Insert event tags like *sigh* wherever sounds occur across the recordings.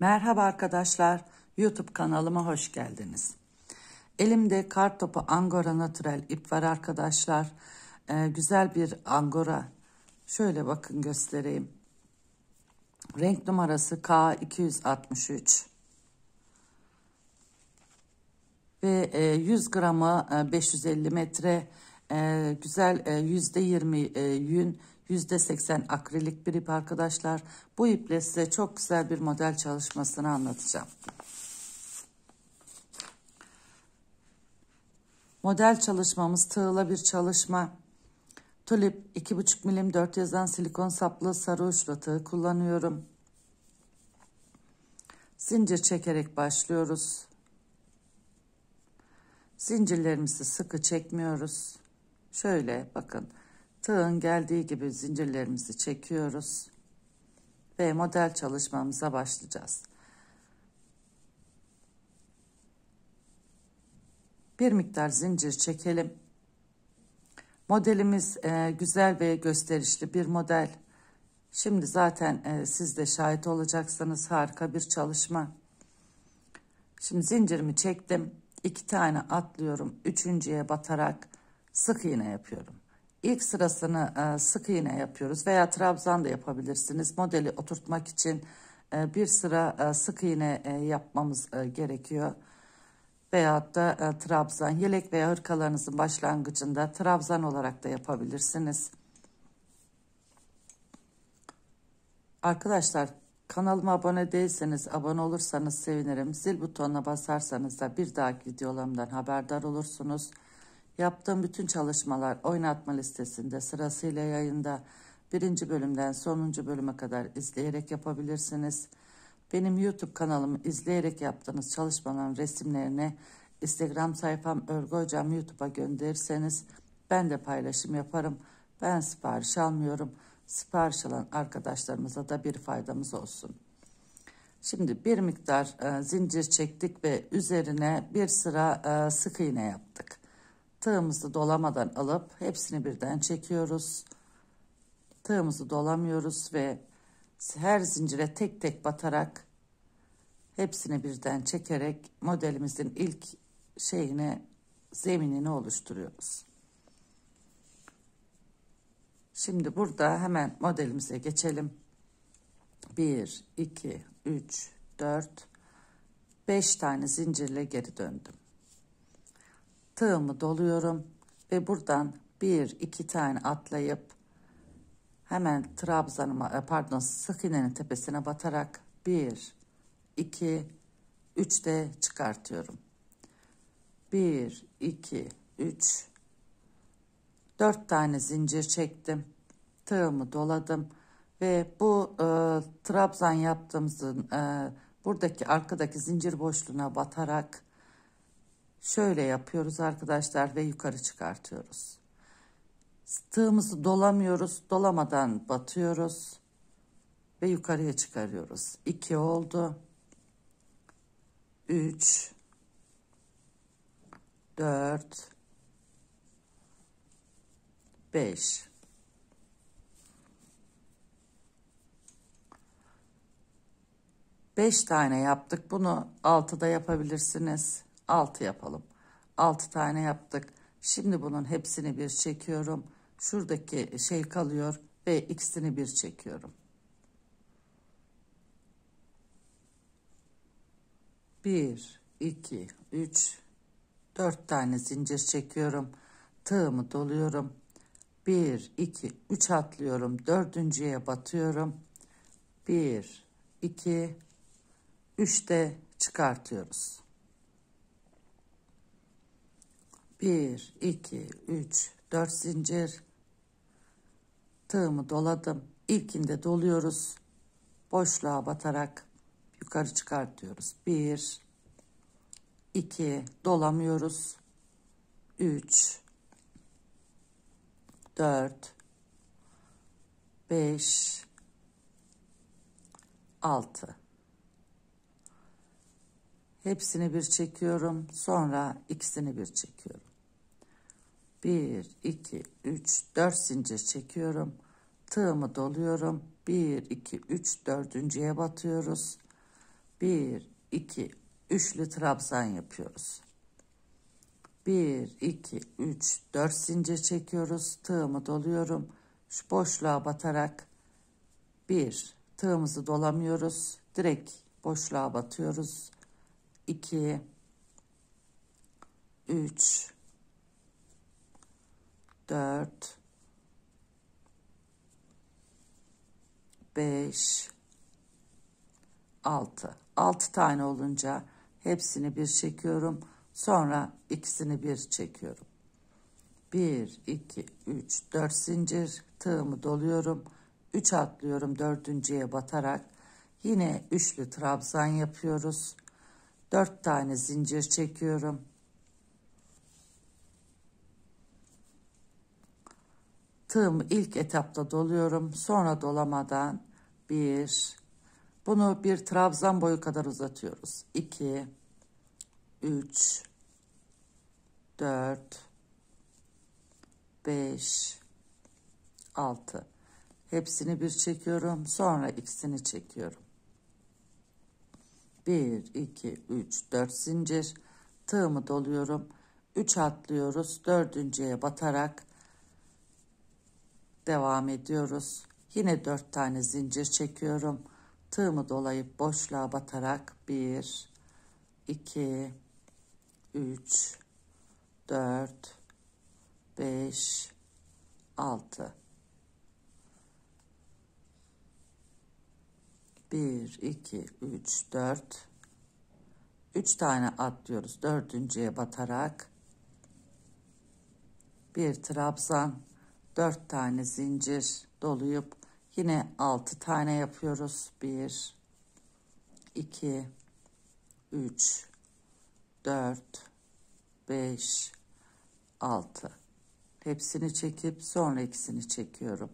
Merhaba arkadaşlar, YouTube kanalıma hoş geldiniz. Elimde Kar Topu Angora Natural ip var arkadaşlar. Ee, güzel bir Angora. Şöyle bakın göstereyim. Renk numarası K263. Ve e, 100 gramı e, 550 metre. E, güzel e, %20 e, yün %80 akrilik bir ip arkadaşlar. Bu iple size çok güzel bir model çalışmasını anlatacağım. Model çalışmamız tığla bir çalışma. Tulip 2,5 milim 4 yazan silikon saplı sarı uçlu tığ kullanıyorum. Zincir çekerek başlıyoruz. Zincirlerimizi sıkı çekmiyoruz. Şöyle bakın. Tığın geldiği gibi zincirlerimizi çekiyoruz. Ve model çalışmamıza başlayacağız. Bir miktar zincir çekelim. Modelimiz e, güzel ve gösterişli bir model. Şimdi zaten e, siz de şahit olacaksınız harika bir çalışma. Şimdi zincirimi çektim. iki tane atlıyorum. Üçüncüye batarak sık iğne yapıyorum ilk sırasını e, sık iğne yapıyoruz veya trabzan da yapabilirsiniz. Modeli oturtmak için e, bir sıra e, sık iğne yapmamız gerekiyor. Veyahut da trabzan yelek veya hırkalarınızın başlangıcında trabzan olarak da yapabilirsiniz. Arkadaşlar kanalıma abone değilseniz abone olursanız sevinirim. Zil butonuna basarsanız da bir dahaki videolarımdan haberdar olursunuz. Yaptığım bütün çalışmalar oynatma listesinde sırasıyla yayında birinci bölümden sonuncu bölüme kadar izleyerek yapabilirsiniz. Benim YouTube kanalımı izleyerek yaptığınız çalışmaların resimlerini Instagram sayfam Örgü Hocam YouTube'a gönderirseniz ben de paylaşım yaparım. Ben sipariş almıyorum. Sipariş alan arkadaşlarımıza da bir faydamız olsun. Şimdi bir miktar e, zincir çektik ve üzerine bir sıra e, sık iğne yaptık. Tığımızı dolamadan alıp hepsini birden çekiyoruz. Tığımızı dolamıyoruz ve her zincire tek tek batarak hepsini birden çekerek modelimizin ilk şeyine zeminini oluşturuyoruz. Şimdi burada hemen modelimize geçelim. 1, 2, 3, 4, 5 tane zincirle geri döndüm tığımı doluyorum ve buradan bir iki tane atlayıp hemen trabzanıma e, pardon sık tepesine batarak bir iki üç de çıkartıyorum. Bir iki üç dört tane zincir çektim. Tığımı doladım ve bu e, trabzan yaptığımızın e, buradaki arkadaki zincir boşluğuna batarak Şöyle yapıyoruz arkadaşlar ve yukarı çıkartıyoruz. Tığımızı dolamıyoruz. Dolamadan batıyoruz. Ve yukarıya çıkarıyoruz. 2 oldu. 3 4 5 5 tane yaptık. Bunu 6'da yapabilirsiniz. 6 yapalım. 6 tane yaptık. Şimdi bunun hepsini bir çekiyorum. Şuradaki şey kalıyor ve ikisini bir çekiyorum. Bir, iki, üç, dört tane zincir çekiyorum. Tığımı doluyorum. Bir, iki, üç atlıyorum. Dördüncüye batıyorum. Bir, iki, üçte çıkartıyoruz. 1, 2, 3, 4 zincir. Tığımı doladım. İlkinde doluyoruz. Boşluğa batarak yukarı çıkartıyoruz. 1, 2, dolamıyoruz. 3, 4, 5, 6. Hepsini bir çekiyorum. Sonra ikisini bir çekiyorum. 1 2 3 4 zincir çekiyorum tığımı doluyorum 1 2 3 dördüncüye batıyoruz 1 2 üçlü trabzan yapıyoruz 1 2 3 4 zincir çekiyoruz tığımı doluyorum şu boşluğa batarak 1 tığımızı dolamıyoruz direkt boşluğa batıyoruz 2 3 4 5 6 6 tane olunca hepsini bir çekiyorum sonra ikisini bir çekiyorum 1 2 3 4 zincir tığımı doluyorum 3 atlıyorum dördüncüye batarak yine üçlü trabzan yapıyoruz 4 tane zincir çekiyorum tığımı ilk etapta doluyorum. Sonra dolamadan bir bunu bir trabzan boyu kadar uzatıyoruz. İki, üç, dört, beş, altı. Hepsini bir çekiyorum. Sonra ikisini çekiyorum. Bir, iki, üç, dört zincir tığımı doluyorum. Üç atlıyoruz. Dördüncüye batarak Devam ediyoruz. Yine dört tane zincir çekiyorum. Tığımı dolayıp boşluğa batarak bir, iki, üç, dört, beş, altı. 1, 2, 3, 4. 3 tane atlıyoruz. Dördüncüye batarak. Bir trabzan. 4 tane zincir doluyup yine 6 tane yapıyoruz. 1 2 3 4 5 6 hepsini çekip sonra ikisini çekiyorum.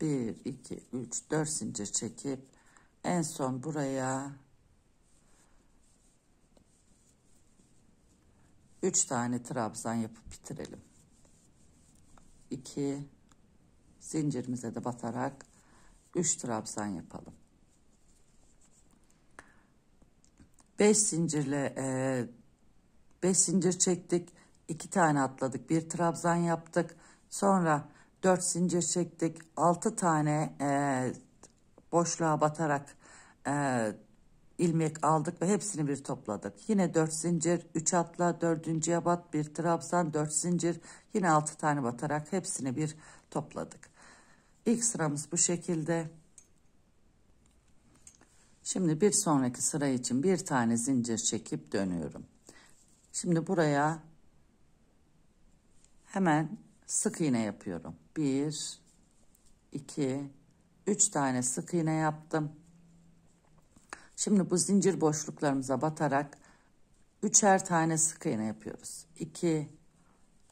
1 2 3 4 zincir çekip en son buraya 3 tane trabzan yapıp bitirelim. 2 zincirimize de batarak 3 trabzan yapalım. 5 zincirle 5 e, zincir çektik. 2 tane atladık. 1 trabzan yaptık. Sonra 4 zincir çektik. 6 tane e, boşluğa batarak e, ilmek aldık ve hepsini bir topladık. Yine dört zincir, üç atla, 4. bat, bir trabzan, dört zincir, yine altı tane batarak hepsini bir topladık. İlk sıramız bu şekilde. Şimdi bir sonraki sıra için bir tane zincir çekip dönüyorum. Şimdi buraya hemen sık iğne yapıyorum. Bir, iki, üç tane sık iğne yaptım. Şimdi bu zincir boşluklarımıza batarak üçer tane sık iğne yapıyoruz. 2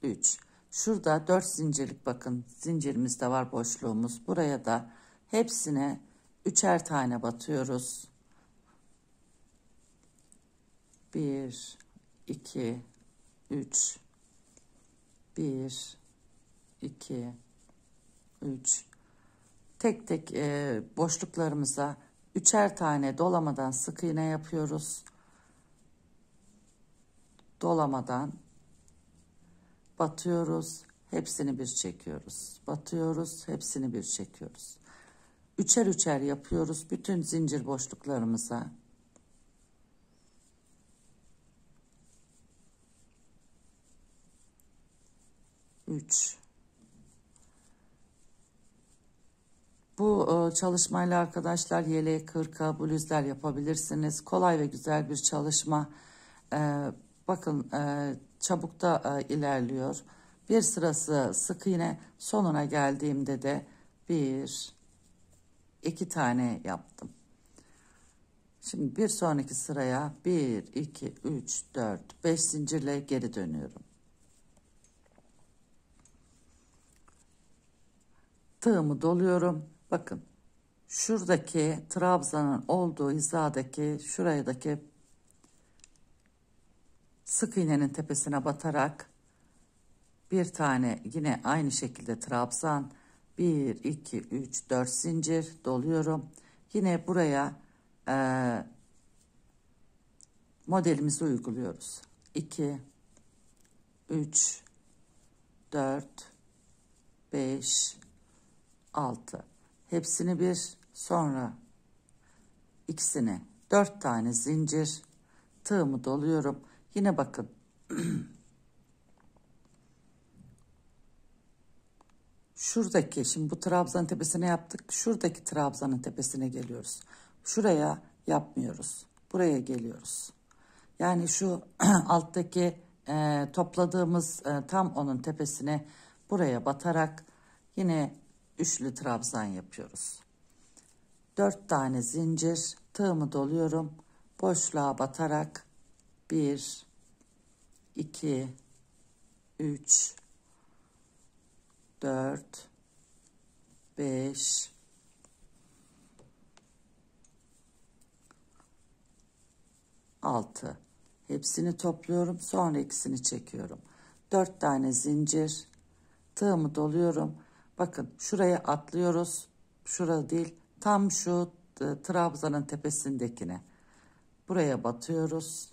3 Şurada 4 zincirlik bakın zincirimiz de var boşluğumuz. Buraya da hepsine üçer tane batıyoruz. 1 2 3 1 2 3 tek tek e, boşluklarımıza Üçer tane dolamadan sık iğne yapıyoruz. Dolamadan batıyoruz, hepsini bir çekiyoruz. Batıyoruz, hepsini bir çekiyoruz. Üçer üçer yapıyoruz bütün zincir boşluklarımıza. Üç. Bu e, çalışmayla arkadaşlar yeleğe, kırka, bluzlar yapabilirsiniz. Kolay ve güzel bir çalışma. E, bakın e, çabuk da ilerliyor. Bir sırası sık iğne sonuna geldiğimde de bir, iki tane yaptım. Şimdi bir sonraki sıraya bir iki üç dört beş zincirle geri dönüyorum. Tığımı doluyorum Bakın şuradaki trabzanın olduğu hizadaki şuradaki sık iğnenin tepesine batarak bir tane yine aynı şekilde trabzan 1 2 3 4 zincir doluyorum. Yine buraya e, modelimizi uyguluyoruz. 2 3 4 5 6 hepsini bir sonra ikisini dört tane zincir tığımı doluyorum. Yine bakın *clears throat* şuradaki şimdi bu trabzanın tepesine yaptık şuradaki trabzanın tepesine geliyoruz. Şuraya yapmıyoruz. Buraya geliyoruz. Yani şu *clears throat* alttaki e, topladığımız e, tam onun tepesine buraya batarak yine üçlü trabzan yapıyoruz. Dört tane zincir tığımı doluyorum. Boşluğa batarak bir, iki, üç, dört, beş, altı. hepsini topluyorum sonra ikisini çekiyorum Dört tane zincir tığımı doluyorum Bakın şuraya atlıyoruz. şura değil. Tam şu e, trabzanın tepesindekine. Buraya batıyoruz.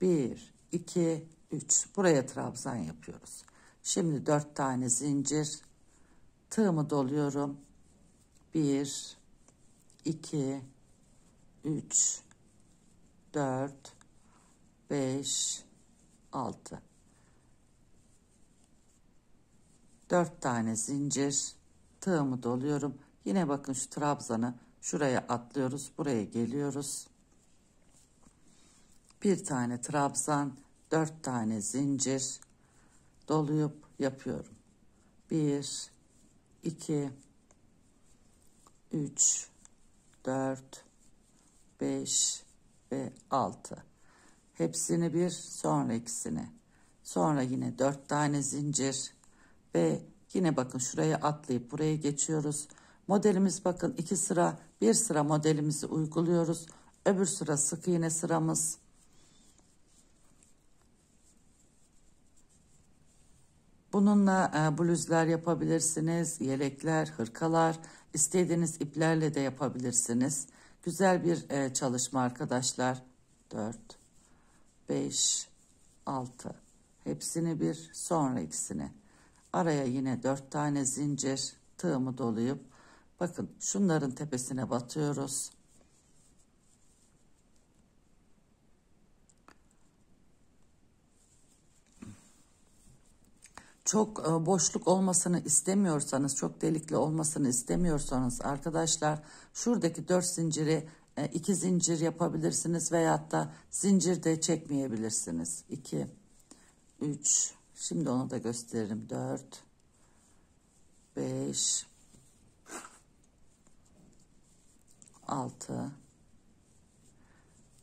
Bir, iki, üç, Buraya trabzan yapıyoruz. Şimdi dört tane zincir. Tığımı doluyorum. Bir, iki, üç, dört, beş, altı. 4 tane zincir tığımı doluyorum. Yine bakın şu trabzanı şuraya atlıyoruz. Buraya geliyoruz. Bir tane trabzan, dört tane zincir doluyup yapıyorum. Bir, iki, üç, dört, beş ve altı. Hepsini bir, sonra ikisini. Sonra yine dört tane zincir ve yine bakın şuraya atlayıp buraya geçiyoruz. Modelimiz bakın iki sıra bir sıra modelimizi uyguluyoruz. Öbür sıra sık iğne sıramız. Bununla e, bluzlar yapabilirsiniz, yelekler, hırkalar, istediğiniz iplerle de yapabilirsiniz. Güzel bir e, çalışma arkadaşlar. 4, 5, 6. Hepsini bir sonra ikisini. Araya yine dört tane zincir tığımı dolayıp bakın şunların tepesine batıyoruz. çok e, boşluk olmasını istemiyorsanız, çok delikli olmasını istemiyorsanız arkadaşlar şuradaki 4 zinciri 2 e, zincir yapabilirsiniz veyahut da zincir de çekmeyebilirsiniz. 2 3 Şimdi onu da gösteririm. 4 5 6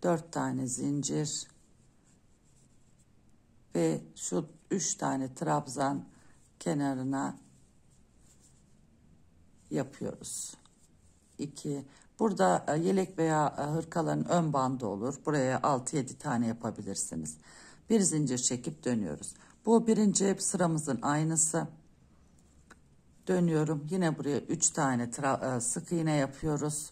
4 tane zincir ve şu 3 tane trabzan kenarına yapıyoruz. 2 Burada e, yelek veya e, hırkaların ön bandı olur. Buraya 6-7 tane yapabilirsiniz. Bir zincir çekip dönüyoruz. Bu birinci hep sıramızın aynısı. Dönüyorum. Yine buraya 3 tane e, sık iğne yapıyoruz.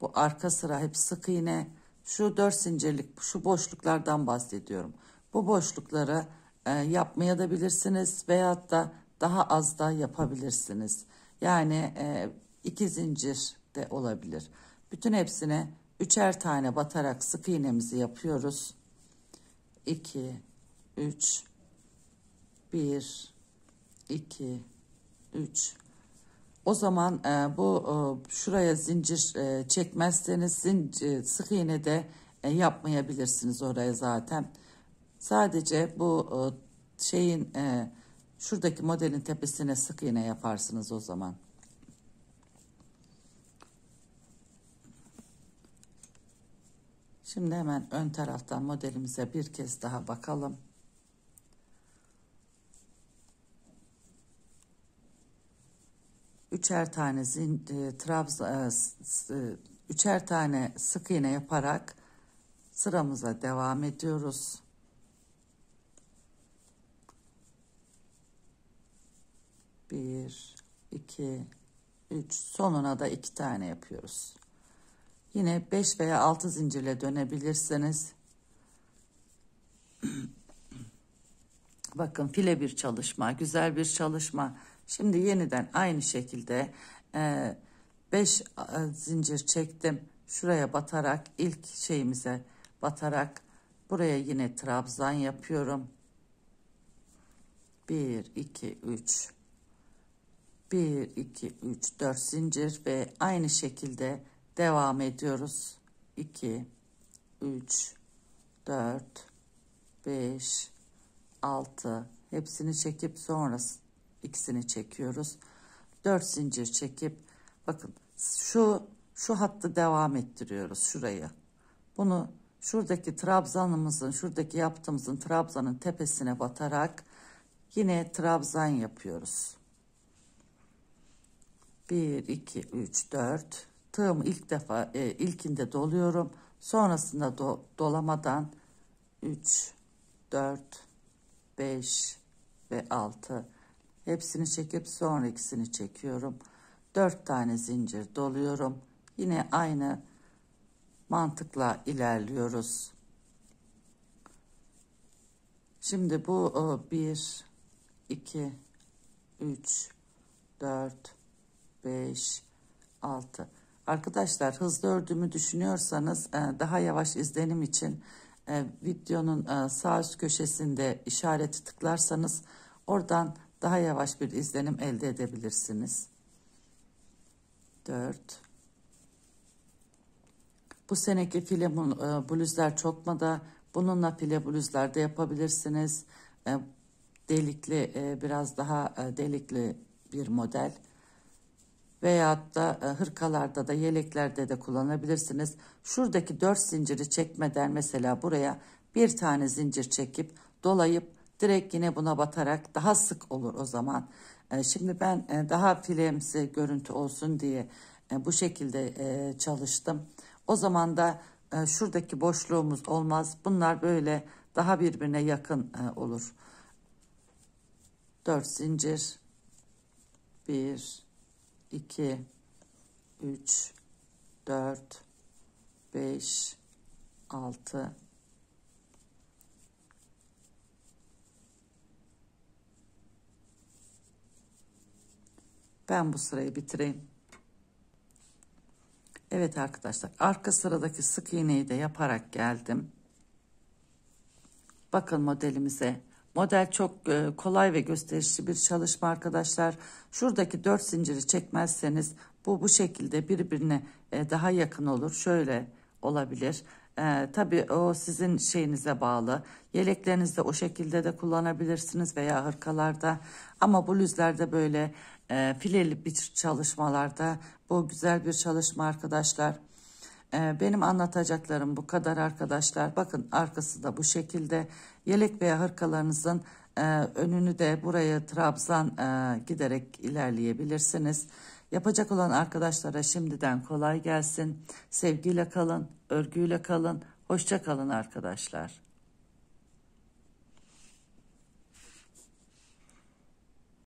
Bu arka sıra hep sık iğne. Şu 4 zincirlik şu boşluklardan bahsediyorum. Bu boşlukları e, yapmaya da bilirsiniz veyahut da daha az da yapabilirsiniz. Yani e, iki zincir de olabilir. Bütün hepsine üçer tane batarak sık iğnemizi yapıyoruz. 2 3 1 2 3 o zaman e, bu e, şuraya zincir e, çekmezseniz zincir, e, sık iğne de e, yapmayabilirsiniz oraya zaten. Sadece bu e, şeyin e, şuradaki modelin tepesine sık iğne yaparsınız o zaman. Şimdi hemen ön taraftan modelimize bir kez daha bakalım. üçer tane zin, e, trabz, e, e, üçer tane sık iğne yaparak sıramıza devam ediyoruz. Bir, iki, üç sonuna da iki tane yapıyoruz. Yine beş veya altı zincirle dönebilirsiniz. *clears throat* Bakın file bir çalışma, güzel bir çalışma. Şimdi yeniden aynı şekilde 5 e, e, zincir çektim. Şuraya batarak ilk şeyimize batarak buraya yine trabzan yapıyorum. 1 2 3 1 2 3 4 zincir ve aynı şekilde devam ediyoruz. 2 3 4 5 6 hepsini çekip sonrasında ikisini çekiyoruz. 4 zincir çekip bakın şu şu hattı devam ettiriyoruz şurayı. Bunu şuradaki trabzanımızın şuradaki yaptığımızın trabzanın tepesine batarak yine trabzan yapıyoruz. 1 2 3 4 Tığım ilk defa e, ilkinde doluyorum. Sonrasında do, dolamadan 3 4 5 ve 6 Hepsini çekip sonra ikisini çekiyorum. Dört tane zincir doluyorum. Yine aynı mantıkla ilerliyoruz. Şimdi bu bir, iki, üç, dört, beş, altı. Arkadaşlar hızlı ördüğümü düşünüyorsanız e, daha yavaş izlenim için e, videonun e, sağ üst köşesinde işareti tıklarsanız oradan daha yavaş bir izlenim elde edebilirsiniz. 4 Bu seneki file bluzlar çok moda. Bununla file bluzlar da yapabilirsiniz. E, delikli e, biraz daha e, delikli bir model veyahut da hırkalarda da yeleklerde de kullanabilirsiniz. Şuradaki dört zinciri çekmeden mesela buraya bir tane zincir çekip dolayıp Direkt yine buna batarak daha sık olur o zaman. E, şimdi ben e, daha filemsi görüntü olsun diye e, bu şekilde çalıştım. O zaman da şuradaki boşluğumuz olmaz. Bunlar böyle daha birbirine yakın olur. 4 zincir 1 2 3 4 5 6 Ben bu sırayı bitireyim. Evet arkadaşlar arka sıradaki sık iğneyi de yaparak geldim. Bakın modelimize. Model çok e, kolay ve gösterişli bir çalışma arkadaşlar. Şuradaki 4 zinciri çekmezseniz bu bu şekilde birbirine e, daha yakın olur. Şöyle olabilir. Ee, tabii o sizin şeyinize bağlı. Yeleklerinizde o şekilde de kullanabilirsiniz veya hırkalarda. Ama bluzlerde böyle e, fileli bir çalışmalarda. Bu güzel bir çalışma arkadaşlar. E, benim anlatacaklarım bu kadar arkadaşlar. Bakın arkası da bu şekilde. Yelek veya hırkalarınızın e, önünü de buraya trabzan e, giderek ilerleyebilirsiniz. Yapacak olan arkadaşlara şimdiden kolay gelsin. Sevgiyle kalın, örgüyle kalın. Hoşça kalın arkadaşlar.